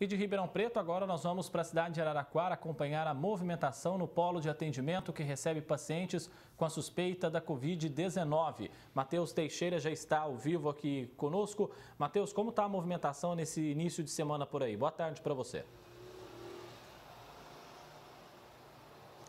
E de Ribeirão Preto, agora nós vamos para a cidade de Araraquara acompanhar a movimentação no polo de atendimento que recebe pacientes com a suspeita da Covid-19. Matheus Teixeira já está ao vivo aqui conosco. Matheus, como está a movimentação nesse início de semana por aí? Boa tarde para você.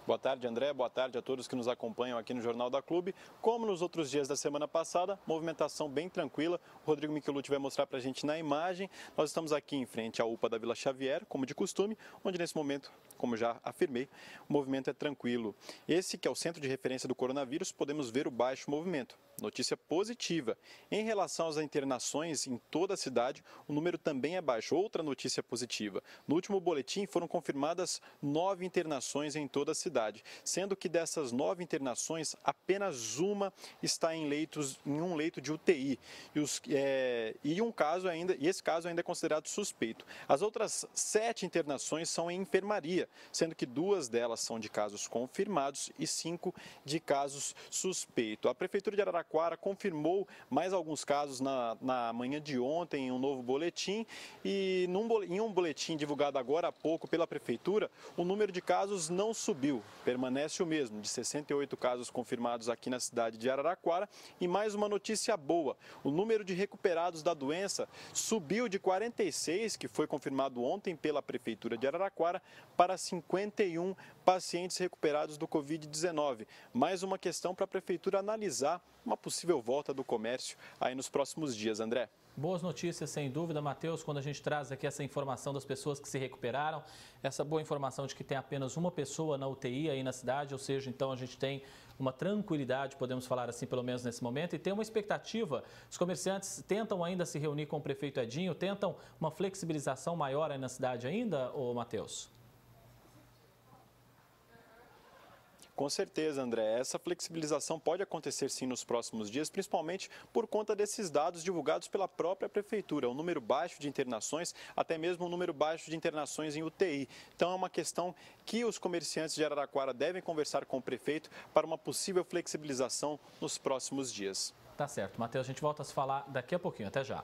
Boa tarde, André. Boa tarde a todos que nos acompanham aqui no Jornal da Clube. Como nos outros dias da semana passada, movimentação bem tranquila. O Rodrigo Michelucci vai mostrar para a gente na imagem. Nós estamos aqui em frente à UPA da Vila Xavier, como de costume, onde nesse momento, como já afirmei, o movimento é tranquilo. Esse que é o centro de referência do coronavírus, podemos ver o baixo movimento. Notícia positiva. Em relação às internações em toda a cidade, o número também é baixo. Outra notícia positiva. No último boletim foram confirmadas nove internações em toda a cidade cidade, sendo que dessas nove internações, apenas uma está em leitos, em um leito de UTI. E, os, é, e um caso ainda, e esse caso ainda é considerado suspeito. As outras sete internações são em enfermaria, sendo que duas delas são de casos confirmados e cinco de casos suspeitos. A prefeitura de Araraquara confirmou mais alguns casos na, na manhã de ontem em um novo boletim e num, em um boletim divulgado agora há pouco pela prefeitura, o número de casos não subiu, permanece o mesmo, de 68 casos confirmados aqui na cidade de Araraquara. E mais uma notícia boa: o número de recuperados da doença subiu de 46, que foi confirmado ontem pela Prefeitura de Araraquara, para 51 pacientes recuperados do Covid-19. Mais uma questão para a Prefeitura analisar uma possível volta do comércio aí nos próximos dias, André. Boas notícias, sem dúvida, Matheus, quando a gente traz aqui essa informação das pessoas que se recuperaram, essa boa informação de que tem apenas uma pessoa na UTI aí na cidade, ou seja, então a gente tem uma tranquilidade, podemos falar assim, pelo menos nesse momento, e tem uma expectativa. Os comerciantes tentam ainda se reunir com o prefeito Edinho, tentam uma flexibilização maior aí na cidade ainda, ô Matheus? Com certeza, André. Essa flexibilização pode acontecer sim nos próximos dias, principalmente por conta desses dados divulgados pela própria Prefeitura. Um número baixo de internações, até mesmo um número baixo de internações em UTI. Então, é uma questão que os comerciantes de Araraquara devem conversar com o prefeito para uma possível flexibilização nos próximos dias. Tá certo. Matheus, a gente volta a se falar daqui a pouquinho. Até já.